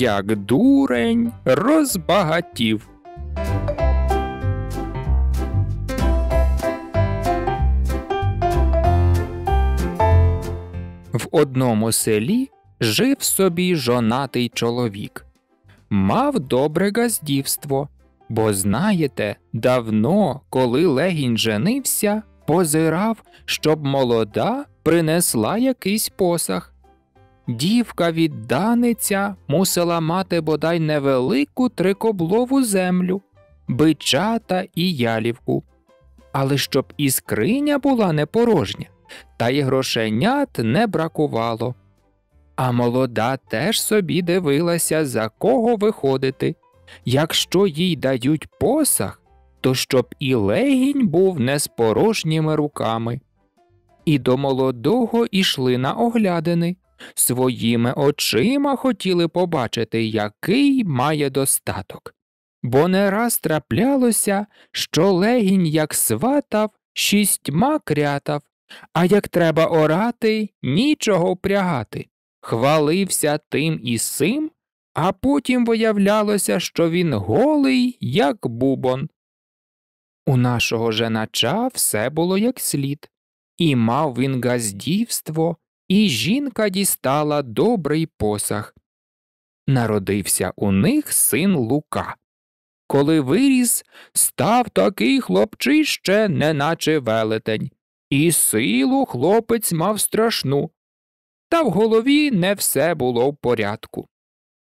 як дурень розбагатів. В одному селі жив собі жонатий чоловік. Мав добре газдівство, бо, знаєте, давно, коли легінь женився, позирав, щоб молода принесла якийсь посах. Дівка відданиця мусила мати бодай невелику трикоблову землю, бичата і ялівку. Але щоб і скриня була не порожня, та й грошенят не бракувало. А молода теж собі дивилася, за кого виходити. Якщо їй дають посах, то щоб і легінь був не з порожніми руками. І до молодого ішли на оглядини своїми очима хотіли побачити, який має достаток, бо не раз траплялося, що легінь як сватав, шістьма крятав, а як треба орати, нічого впрягати. Хвалився тим і сим, а потім виявлялося, що він голий, як бубон. У нашого женача все було як слід, і мав він газдівство, і жінка дістала добрий посах. Народився у них син Лука. Коли виріс, став такий хлопчище, неначе велетень, і силу хлопець мав страшну. Та в голові не все було в порядку.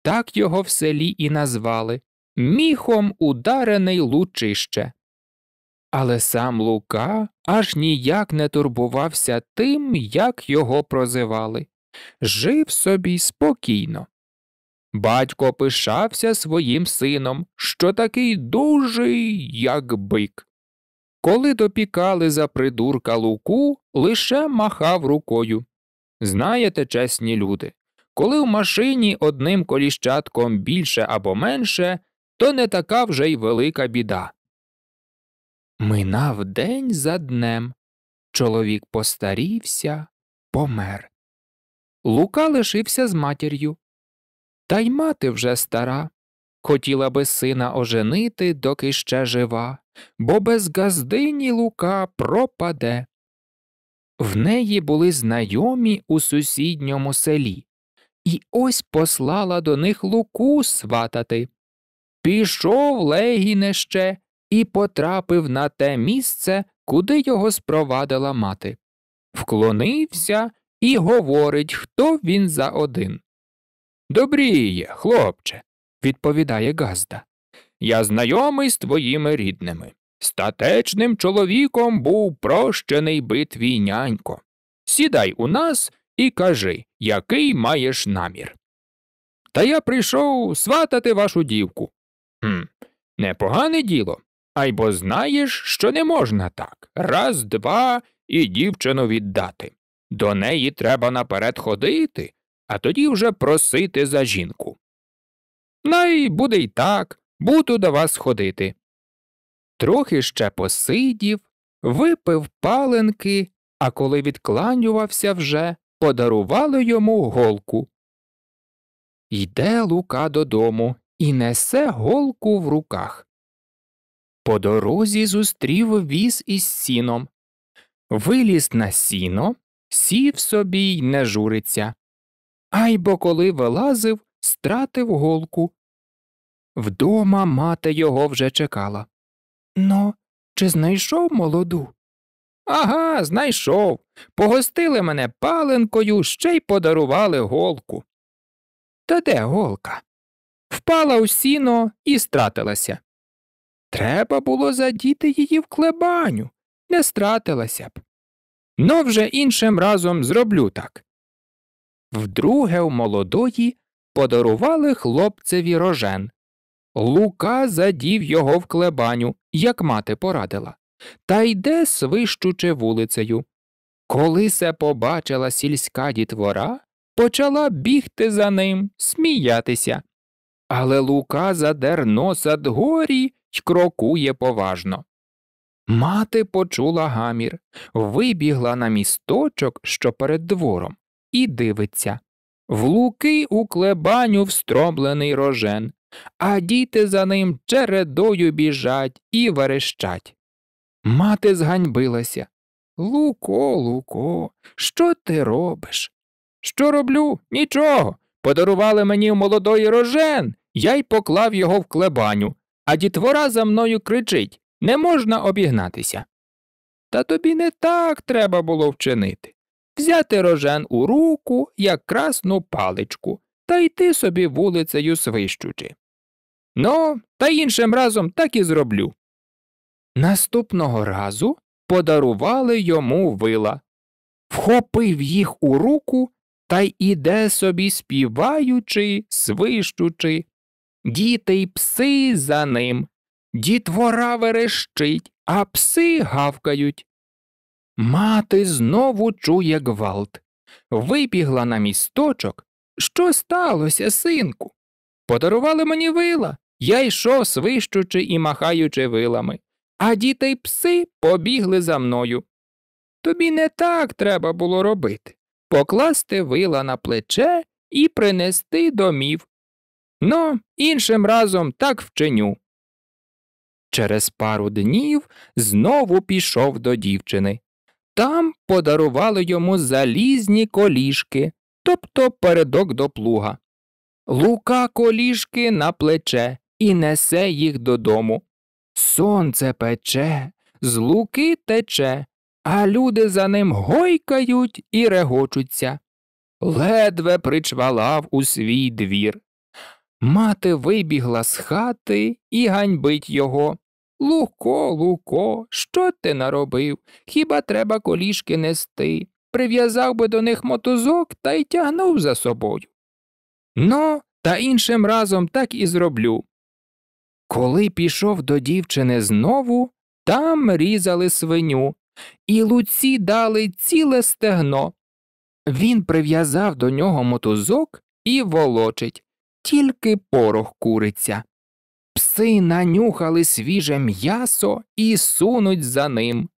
Так його в селі і назвали міхом ударений лучище. Але сам Лука аж ніяк не турбувався тим, як його прозивали, жив собі спокійно. Батько пишався своїм сином, що такий дужий, як бик. Коли допікали за придурка луку, лише махав рукою. Знаєте, чесні люди, коли в машині одним коліщатком більше або менше, то не така вже й велика біда. Минав день за днем. Чоловік постарівся, помер. Лука лишився з матір'ю. Та й мати вже стара. Хотіла би сина оженити, доки ще жива, бо без газдині лука пропаде. В неї були знайомі у сусідньому селі, і ось послала до них луку сватати. Пішов легіне ще, і потрапив на те місце, куди його спровадила мати, вклонився і говорить, хто він за один. Добріє, хлопче, відповідає Газда. Я знайомий з твоїми рідними. Статечним чоловіком був прощений би нянько. Сідай у нас і кажи, який маєш намір. Та я прийшов сватати вашу дівку. Хм, Непогане діло, Айбо знаєш, що не можна так. Раз, два і дівчину віддати. До неї треба наперед ходити, а тоді вже просити за жінку. Най ну, буде й так, буду до вас ходити. Трохи ще посидів, випив паленки, а коли відкланювався вже, подарували йому голку. Йде лука додому і несе голку в руках. По дорозі зустрів віз із сіном. Виліз на сіно, сів собі й не журиться. Ай бо коли вилазив, стратив голку. Вдома мати його вже чекала. Ну, чи знайшов молоду? Ага, знайшов. Погостили мене паленкою, ще й подарували голку. Та де голка? Впала у сіно і стратилася. Треба було задіти її в клебаню, не стратилася б. Но ну, вже іншим разом зроблю так. Вдруге у молодої подарували хлопцеві рожен. Лука задів його в клебаню, як мати порадила, та йде свищучи вулицею. Коли се побачила сільська дітвора, почала бігти за ним, сміятися. Але Лука задер носа дгорі й крокує поважно. Мати почула гамір, вибігла на місточок, що перед двором, і дивиться. В луки у клебаню встромлений рожен, а діти за ним чередою біжать і верещать. Мати зганьбилася. Луко, Луко, що ти робиш? Що роблю? Нічого. Подарували мені молодої рожен, я й поклав його в клебаню а дітвора за мною кричить не можна обігнатися. Та тобі не так треба було вчинити взяти рожен у руку, як красну паличку, та йти собі вулицею свищучи. Ну, та іншим разом так і зроблю. Наступного разу подарували йому вила, вхопив їх у руку та й іде собі, співаючи, свищучи, Діти й пси за ним. Дітвора верещить, а пси гавкають. Мати знову чує гвалт. Вибігла на місточок. Що сталося, синку? Подарували мені вила. Я йшов, свищучи і махаючи вилами, а діти й пси побігли за мною. Тобі не так треба було робити покласти вила на плече і принести домів. Ну, іншим разом так вченю. Через пару днів знову пішов до дівчини. Там подарували йому залізні коліжки, тобто передок до плуга. Лука коліжки на плече і несе їх додому. Сонце пече, з луки тече, а люди за ним гойкають і регочуться. Ледве причвалав у свій двір. Мати вибігла з хати і ганьбить його. Луко, Луко, що ти наробив? Хіба треба коліжки нести? Прив'язав би до них мотузок та й тягнув за собою. Ну, та іншим разом так і зроблю. Коли пішов до дівчини знову, там різали свиню, і луці дали ціле стегно. Він прив'язав до нього мотузок і волочить тільки порох куриться. Пси нанюхали свіже м'ясо і сунуть за ним.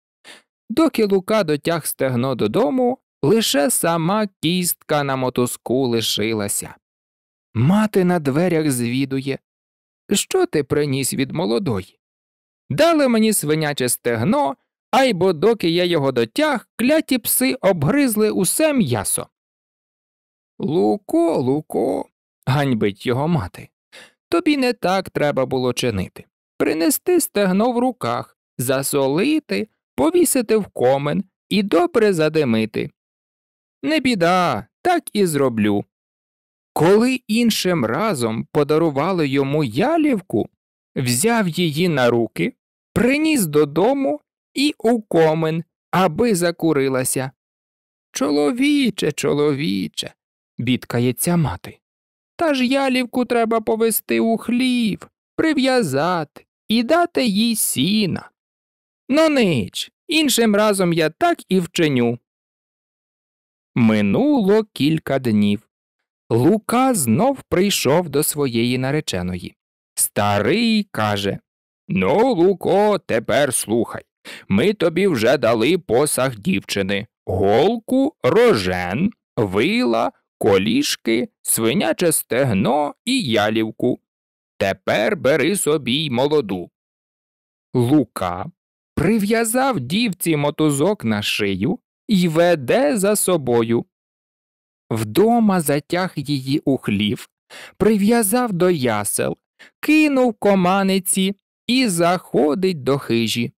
Доки лука дотяг стегно додому, лише сама кістка на мотузку лишилася. Мати на дверях звідує. Що ти приніс від молодої? Дали мені свиняче стегно, а й бо доки я його дотяг, кляті пси обгризли усе м'ясо. Луко, луко, ганьбить його мати. Тобі не так треба було чинити. Принести стегно в руках, засолити, повісити в комен і добре задимити. Не біда, так і зроблю. Коли іншим разом подарували йому ялівку, взяв її на руки, приніс додому і у комен, аби закурилася. Чоловіче, чоловіче, бідкається мати. Та ж ялівку треба повести у хлів, прив'язати і дати їй сіна. Ну нич, іншим разом я так і вченю. Минуло кілька днів. Лука знов прийшов до своєї нареченої. Старий каже Ну, Луко, тепер слухай. Ми тобі вже дали посаг дівчини, голку, рожен, вила, колішки, свиняче стегно і ялівку. Тепер бери собі й молоду. Лука прив'язав дівці мотузок на шию і веде за собою. Вдома затяг її у хлів, прив'язав до ясел, кинув команиці і заходить до хижі.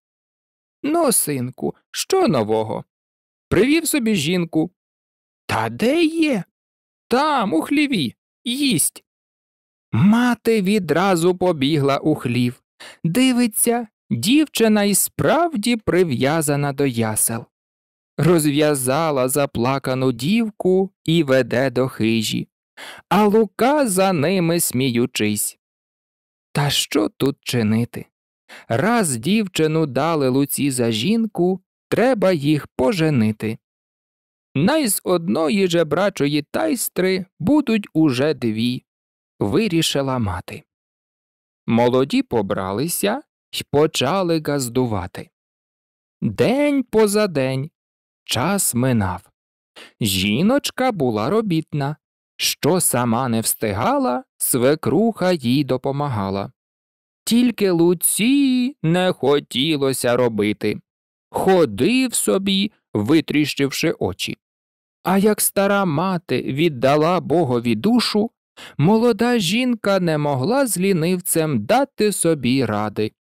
Ну, синку, що нового? Привів собі жінку. Та де є? Там, у хліві, їсть. Мати відразу побігла у хлів. Дивиться, дівчина і справді прив'язана до ясел. Розв'язала заплакану дівку і веде до хижі, а лука за ними сміючись. Та що тут чинити? Раз дівчину дали луці за жінку, треба їх поженити. Най з одної жебрачої тайстри будуть уже дві, вирішила мати. Молоді побралися й почали газдувати. День поза день час минав. Жіночка була робітна. Що сама не встигала, свекруха їй допомагала. Тільки луці не хотілося робити. Ходив собі, витріщивши очі. А як стара мати віддала богові душу, молода жінка не могла з лінивцем дати собі ради.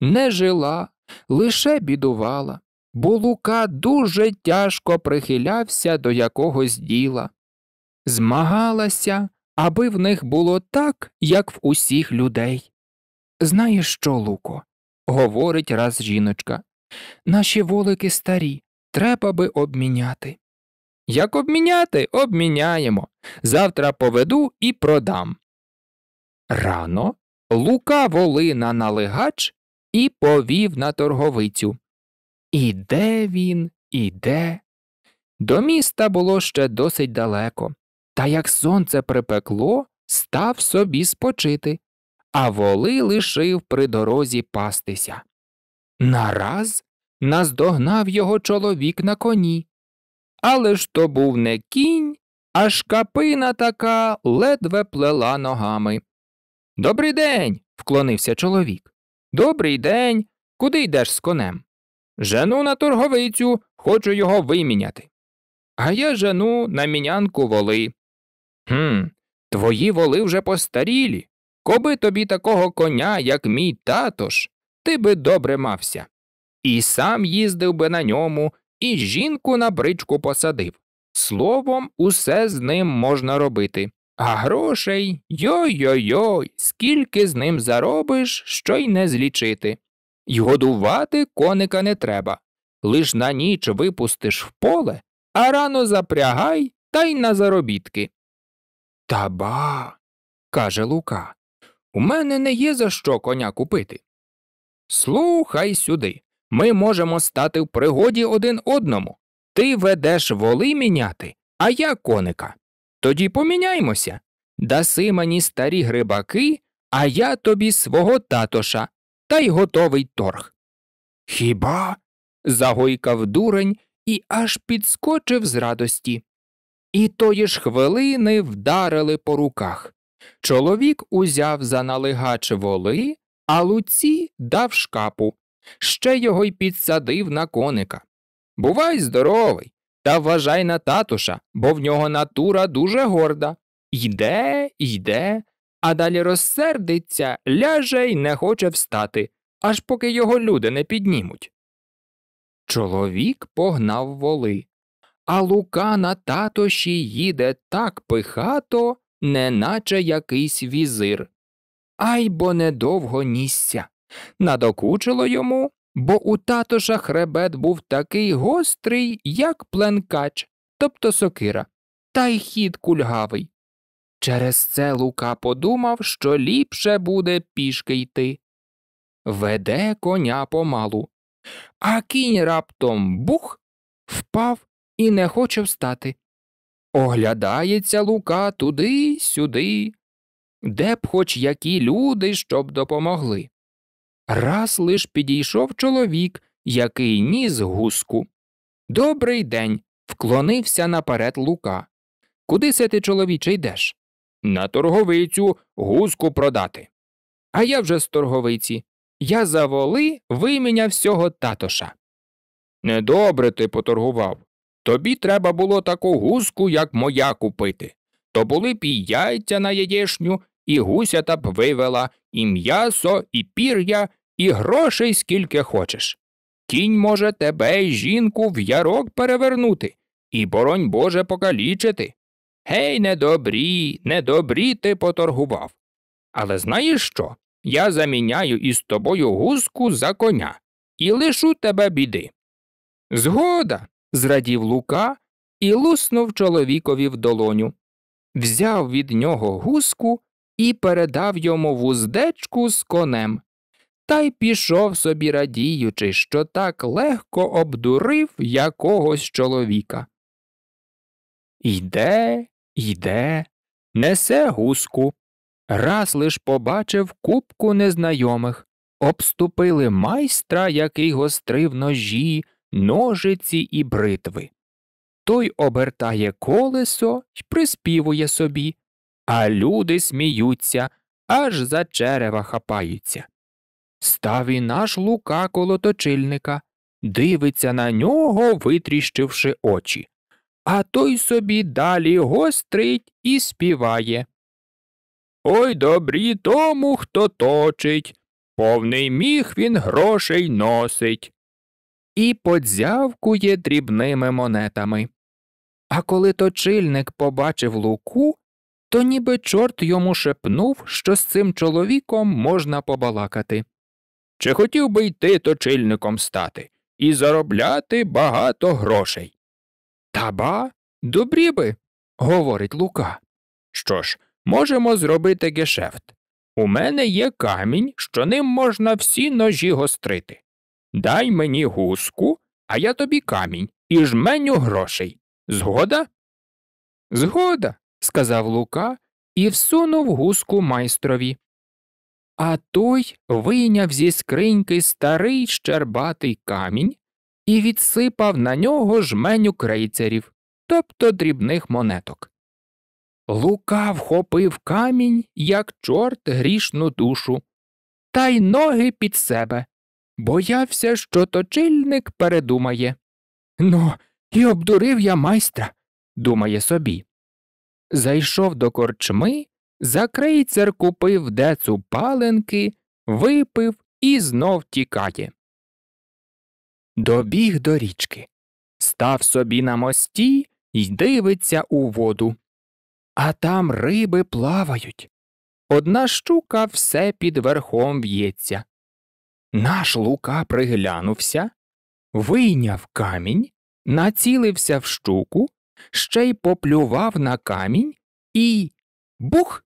Не жила, лише бідувала, бо лука дуже тяжко прихилявся до якогось діла. Змагалася, аби в них було так, як в усіх людей. Знаєш що, Луко? говорить раз жіночка. Наші волики старі, треба би обміняти. Як обміняти, обміняємо. Завтра поведу і продам. Рано Лука волина налегач і повів на торговицю. Іде він, іде. До міста було ще досить далеко, та як сонце припекло, став собі спочити, а воли лишив при дорозі пастися. Нараз наздогнав його чоловік на коні. Але ж то був не кінь, а шкапина така ледве плела ногами. Добрий день. вклонився чоловік. Добрий день. Куди йдеш з конем? Жену на торговицю, хочу його виміняти. А я жену на мінянку воли. «Хм, твої воли вже постарілі. Коби тобі такого коня, як мій татош, ти би добре мався. І сам їздив би на ньому, і жінку на бричку посадив. Словом, усе з ним можна робити. А грошей йой-йой-йой, скільки з ним заробиш, що й не злічити. Й годувати коника не треба. Лиш на ніч випустиш в поле, а рано запрягай та й на заробітки. Та ба, каже Лука, у мене не є за що коня купити. Слухай сюди. Ми можемо стати в пригоді один одному. Ти ведеш воли міняти, а я коника. Тоді поміняймося. Даси мені старі грибаки, а я тобі свого татоша, та й готовий торг. Хіба? загойкав дурень і аж підскочив з радості. І тої ж хвилини вдарили по руках. Чоловік узяв за налегач воли, а луці дав шкапу ще його й підсадив на коника. Бувай здоровий, та вважай на татуша, бо в нього натура дуже горда. Йде, йде, а далі розсердиться, ляже й не хоче встати, аж поки його люди не піднімуть. Чоловік погнав воли, а лука на татоші їде так пихато, неначе якийсь візир. Ай бо недовго нісся надокучило йому, бо у татоша хребет був такий гострий, як пленкач, тобто сокира, та й хід кульгавий. Через це Лука подумав, що ліпше буде пішки йти. Веде коня помалу. А кінь раптом бух, впав і не хоче встати. Оглядається Лука туди, сюди, де б хоч які люди щоб допомогли раз лиш підійшов чоловік, який ніс гуску. Добрий день. Вклонився наперед лука. Куди се ти, чоловіче, йдеш? На торговицю гуску продати. А я вже з торговиці. Я за воли виміняв всього татоша. Недобре ти поторгував. Тобі треба було таку гуску, як моя, купити. То були б і яйця на яєшню, і гуся та б вивела, і м'ясо, і пір'я, і грошей скільки хочеш. Кінь може тебе й жінку в ярок перевернути і, боронь Боже, покалічити. Гей, недобрі, недобрі ти поторгував. Але знаєш що? Я заміняю із тобою гуску за коня і лишу тебе біди. Згода. зрадів Лука і луснув чоловікові в долоню. Взяв від нього гуску і передав йому вуздечку з конем та й пішов собі, радіючи, що так легко обдурив якогось чоловіка. Йде, йде, несе гуску. Раз лиш побачив купку незнайомих, обступили майстра, який гострив ножі, ножиці і бритви. Той обертає колесо й приспівує собі, а люди сміються, аж за черева хапаються став і наш лука коло точильника, дивиться на нього, витріщивши очі. А той собі далі гострить і співає. Ой добрі тому, хто точить, повний міх він грошей носить. І подзявкує дрібними монетами. А коли точильник побачив луку, то ніби чорт йому шепнув, що з цим чоловіком можна побалакати. Чи хотів би й ти точильником стати і заробляти багато грошей? Та ба, добрі би, говорить Лука. Що ж, можемо зробити гешефт. У мене є камінь, що ним можна всі ножі гострити. Дай мені гуску, а я тобі камінь і жменю грошей. Згода? Згода, сказав Лука і всунув гуску майстрові. А той вийняв зі скриньки старий щербатий камінь і відсипав на нього жменю крейцерів, тобто дрібних монеток. Лука вхопив камінь, як чорт грішну душу, та й ноги під себе. Боявся, що точильник передумає. Ну, і обдурив я майстра, думає собі. Зайшов до корчми Закрейцер купив децу паленки, випив і знов тікає. Добіг до річки, став собі на мості й дивиться у воду. А там риби плавають. Одна щука все під верхом в'ється. Наш лука приглянувся, вийняв камінь, націлився в щуку, ще й поплював на камінь і бух!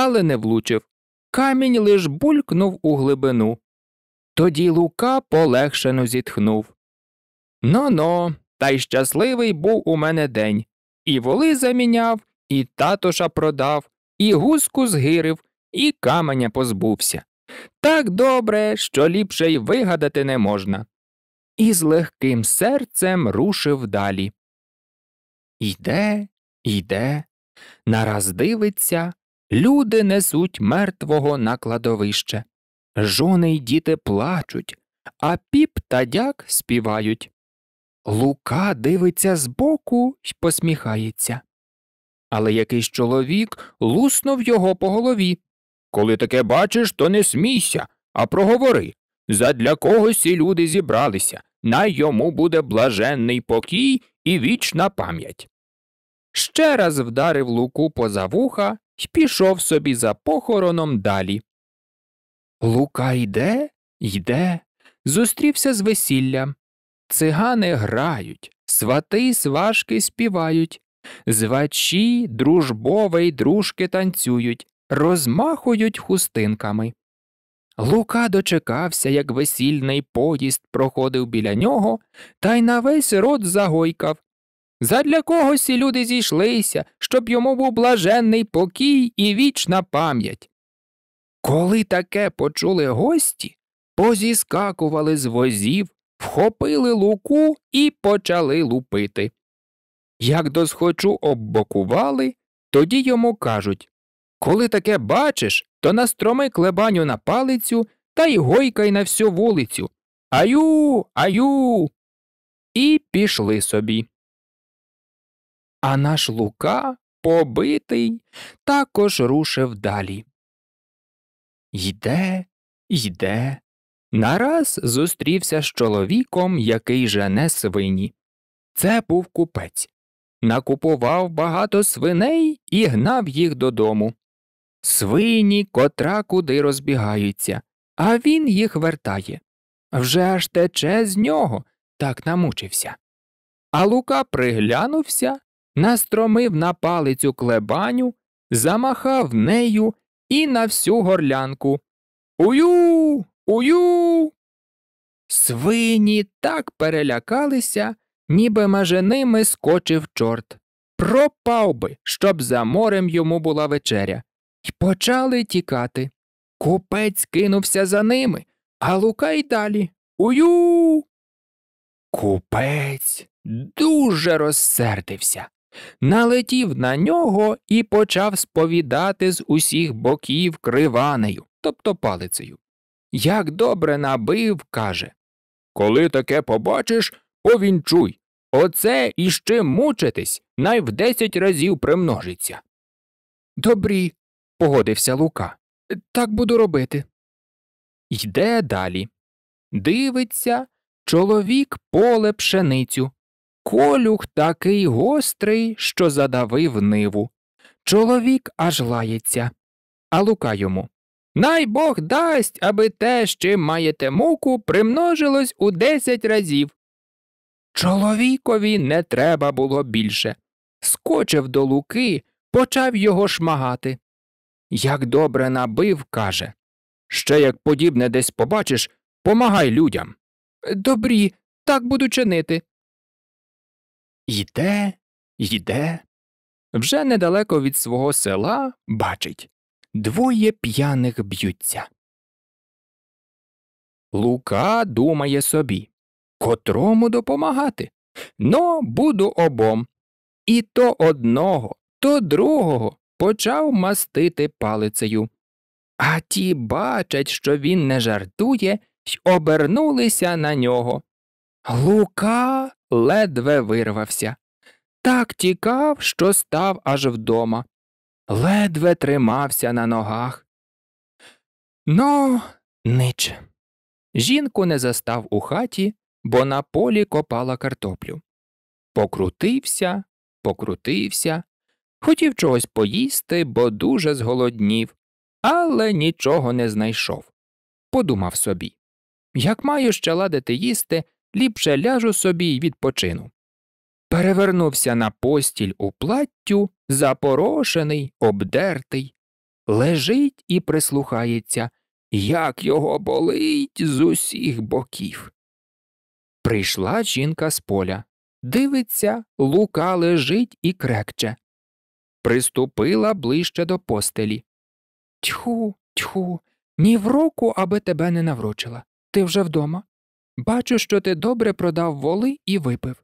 але не влучив. Камінь лиш булькнув у глибину. Тоді Лука полегшено зітхнув. Но но, та й щасливий був у мене день. І воли заміняв, і татоша продав, і гуску згирив, і каменя позбувся. Так добре, що ліпше й вигадати не можна. І з легким серцем рушив далі. Йде, йде, нараз дивиться, Люди несуть мертвого на кладовище. Жони й діти плачуть, а піп та дяк співають. Лука дивиться збоку й посміхається. Але якийсь чоловік луснув його по голові. Коли таке бачиш, то не смійся, а проговори. Задля когось і люди зібралися. Най йому буде блаженний покій і вічна пам'ять. Ще раз вдарив луку поза вуха й пішов собі за похороном далі. Лука йде, йде, зустрівся з весілля. Цигани грають, свати й сважки співають, звачі, дружбове й дружки танцюють, розмахують хустинками. Лука дочекався, як весільний поїзд проходив біля нього, та й на весь рот загойкав Задля когось і люди зійшлися, щоб йому був блаженний покій і вічна пам'ять. Коли таке почули гості, позіскакували з возів, вхопили луку і почали лупити. Як досхочу оббокували, тоді йому кажуть Коли таке бачиш, то настроми клебаню на палицю та й гойкай на всю вулицю. Аю, аю. І пішли собі. А наш лука, побитий, також рушив далі. Йде, йде. Нараз зустрівся з чоловіком, який жене свині. Це був купець. Накупував багато свиней і гнав їх додому. Свині котра куди розбігаються, а він їх вертає. Вже аж тече з нього, так намучився. А Лука приглянувся настромив на палицю клебаню, замахав нею і на всю горлянку. Ую, ую. Свині так перелякалися, ніби маженими скочив чорт. Пропав би, щоб за морем йому була вечеря, І почали тікати. Купець кинувся за ними, а лука й далі. Ую. Купець дуже розсердився налетів на нього і почав сповідати з усіх боків криванею, тобто палицею. Як добре набив, каже Коли таке побачиш, повінчуй. Оце іще мучитись най в десять разів примножиться. Добрі, погодився Лука. Так буду робити. Йде далі. Дивиться, чоловік поле пшеницю, Колюх такий гострий, що задавив ниву. Чоловік аж лається. А лука йому Най Бог дасть, аби те, з чим маєте муку, примножилось у десять разів. Чоловікові не треба було більше. Скочив до луки, почав його шмагати. Як добре набив, каже. Ще як подібне десь побачиш, помагай людям. Добрі, так буду чинити, Йде, йде. Вже недалеко від свого села бачить двоє п'яних б'ються. Лука думає собі, котрому допомагати. Но ну, буду обом. І то одного, то другого почав мастити палицею. А ті бачать, що він не жартує, й обернулися на нього. Лука ледве вирвався. Так тікав, що став аж вдома, ледве тримався на ногах. Ну, нич. Жінку не застав у хаті, бо на полі копала картоплю. Покрутився, покрутився, хотів чогось поїсти, бо дуже зголоднів, але нічого не знайшов. Подумав собі як маю ще ладити їсти, ліпше ляжу собі й відпочину. Перевернувся на постіль у платтю, запорошений, обдертий, лежить і прислухається, як його болить з усіх боків. Прийшла жінка з поля. Дивиться, лука лежить і крекче. Приступила ближче до постелі. Тьху, тьху, ні в року, аби тебе не наврочила. Ти вже вдома. Бачу, що ти добре продав воли і випив.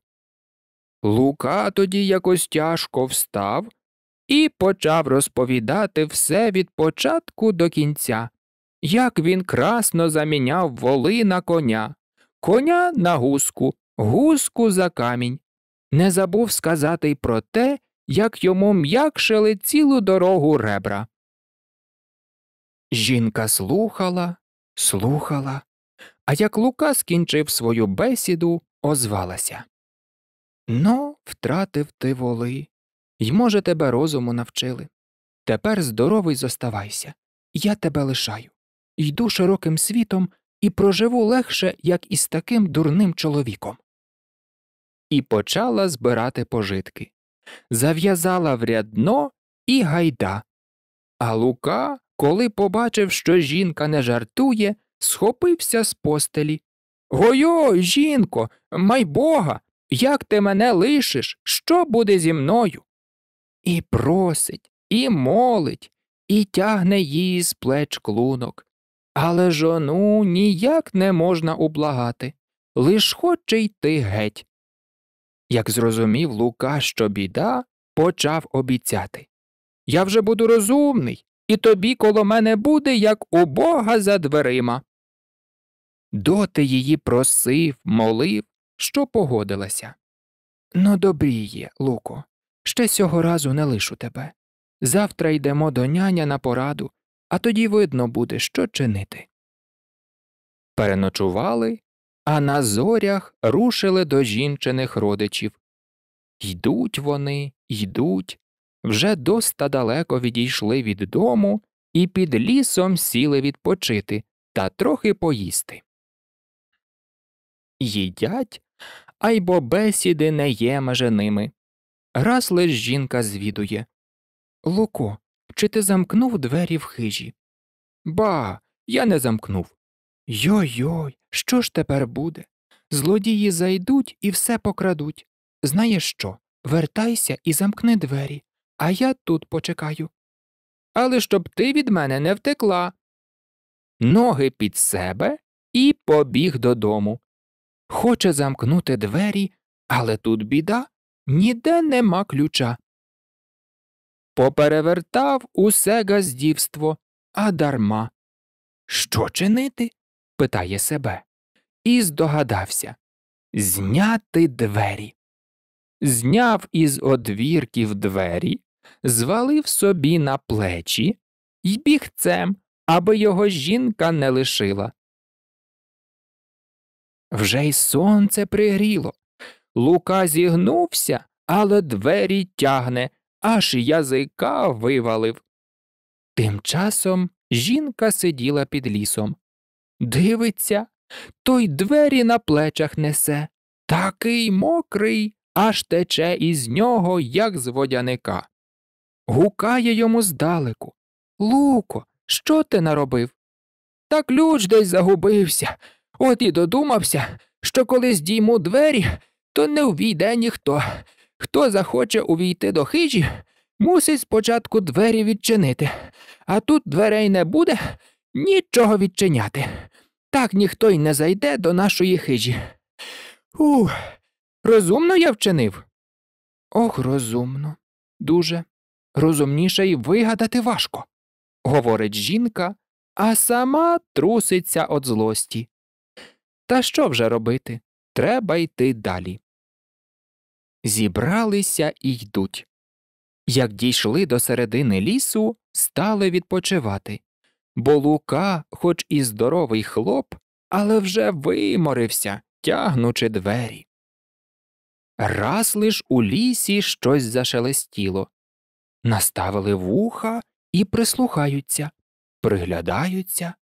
Лука тоді якось тяжко встав і почав розповідати все від початку до кінця, як він красно заміняв воли на коня, коня на гуску, гуску за камінь. Не забув сказати й про те, як йому м'якшили цілу дорогу ребра. Жінка слухала, слухала. А як Лука скінчив свою бесіду, озвалася Ну, втратив ти воли, й, може, тебе розуму навчили. Тепер здоровий зоставайся, я тебе лишаю. Йду широким світом і проживу легше, як із таким дурним чоловіком. І почала збирати пожитки. Зав'язала в рядно і гайда. А Лука, коли побачив, що жінка не жартує, схопився з постелі. Гойо, жінко, май бога, як ти мене лишиш, що буде зі мною? І просить, і молить, і тягне її з плеч клунок. Але жону ніяк не можна ублагати, лиш хоче йти геть. Як зрозумів Лука, що біда, почав обіцяти Я вже буду розумний, і тобі коло мене буде, як у бога за дверима доти її просив, молив, що погодилася. Ну, добріє, Луко, ще цього разу не лишу тебе. Завтра йдемо до няня на пораду, а тоді видно буде, що чинити. Переночували, а на зорях рушили до жінчиних родичів. Йдуть вони, йдуть, вже доста далеко відійшли від дому і під лісом сіли відпочити та трохи поїсти їдять, а й бо бесіди не є меженими. Раз лиш жінка звідує Луко, чи ти замкнув двері в хижі? Ба, я не замкнув. Йой-йой, що ж тепер буде? Злодії зайдуть і все покрадуть. Знаєш що? Вертайся і замкни двері, а я тут почекаю. Але щоб ти від мене не втекла. Ноги під себе і побіг додому. Хоче замкнути двері, але тут біда ніде нема ключа. Поперевертав усе газдівство, а дарма. Що чинити? питає себе. І здогадався зняти двері. Зняв із одвірків двері, звалив собі на плечі і бігцем, аби його жінка не лишила. Вже й сонце пригріло. Лука зігнувся, але двері тягне, аж язика вивалив. Тим часом жінка сиділа під лісом. Дивиться, той двері на плечах несе. Такий мокрий, аж тече із нього, як з водяника. Гукає йому здалеку. Луко, що ти наробив? Та ключ десь загубився. От і додумався, що коли здійму двері, то не увійде ніхто. Хто захоче увійти до хижі, мусить спочатку двері відчинити, а тут дверей не буде нічого відчиняти. Так ніхто й не зайде до нашої хижі. Ух, розумно я вчинив? Ох, розумно, дуже. Розумніше й вигадати важко, говорить жінка, а сама труситься від злості. Та що вже робити? Треба йти далі. Зібралися і йдуть. Як дійшли до середини лісу, стали відпочивати. Бо Лука, хоч і здоровий хлоп, але вже виморився, тягнучи двері. Раз лиш у лісі щось зашелестіло. Наставили вуха і прислухаються, приглядаються,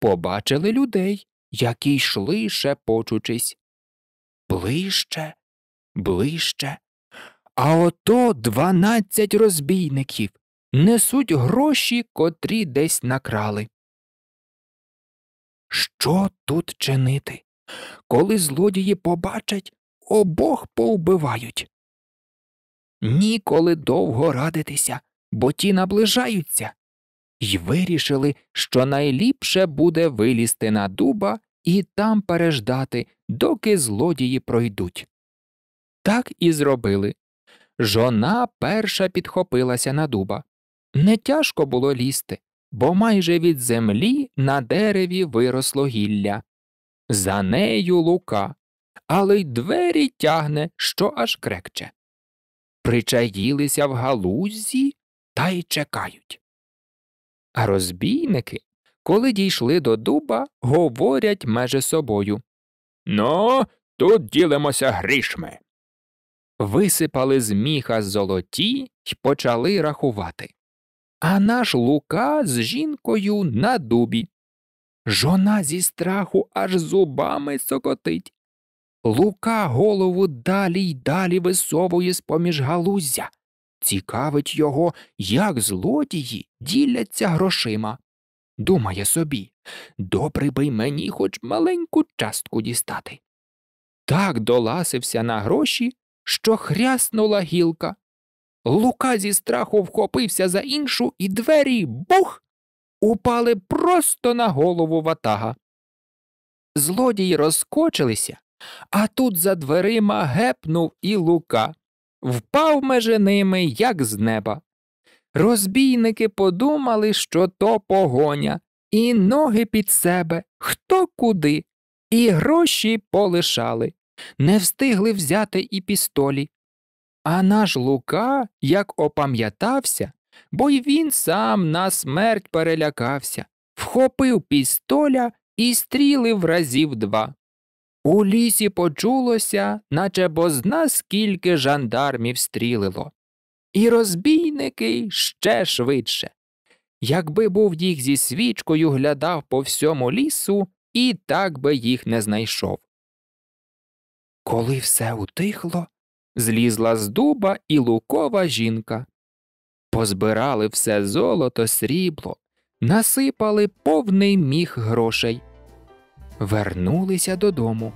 побачили людей які йшли шепочучись. Ближче, ближче. А ото дванадцять розбійників несуть гроші, котрі десь накрали. Що тут чинити? Коли злодії побачать, обох повбивають. Ніколи довго радитися, бо ті наближаються й вирішили, що найліпше буде вилізти на дуба і там переждати, доки злодії пройдуть. Так і зробили. Жона перша підхопилася на дуба. Не тяжко було лізти, бо майже від землі на дереві виросло гілля. За нею лука, але й двері тягне, що аж крекче. Причаїлися в галузі та й чекають. А розбійники, коли дійшли до дуба, говорять меже собою Ну, тут ділимося грішми. Висипали з міха золоті й почали рахувати. А наш лука з жінкою на дубі. Жона зі страху аж зубами сокотить. Лука голову далі й далі висовує з поміж галузя. Цікавить його, як злодії діляться грошима. Думає собі, добре би мені хоч маленьку частку дістати. Так доласився на гроші, що хряснула гілка. Лука зі страху вхопився за іншу, і двері бух упали просто на голову ватага. Злодії розкочилися, а тут за дверима гепнув і лука впав межи ними, як з неба. Розбійники подумали, що то погоня, і ноги під себе, хто куди, і гроші полишали, не встигли взяти і пістолі. А наш Лука як опам'ятався, бо й він сам на смерть перелякався, вхопив пістоля і стріли в разів два. У лісі почулося, наче бозна скільки жандармів стрілило. І розбійники ще швидше. Якби був їх зі свічкою глядав по всьому лісу, і так би їх не знайшов. Коли все утихло, злізла з дуба і лукова жінка. Позбирали все золото, срібло, насипали повний міх грошей вернулися додому,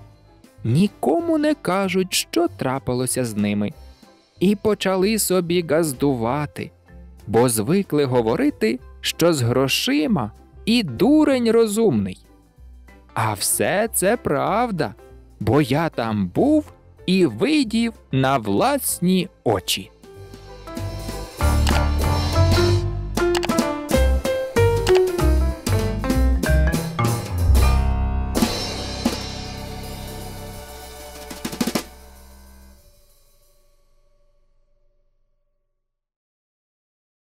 нікому не кажуть, що трапилося з ними, і почали собі газдувати, бо звикли говорити, що з грошима і дурень розумний. А все це правда, бо я там був і видів на власні очі.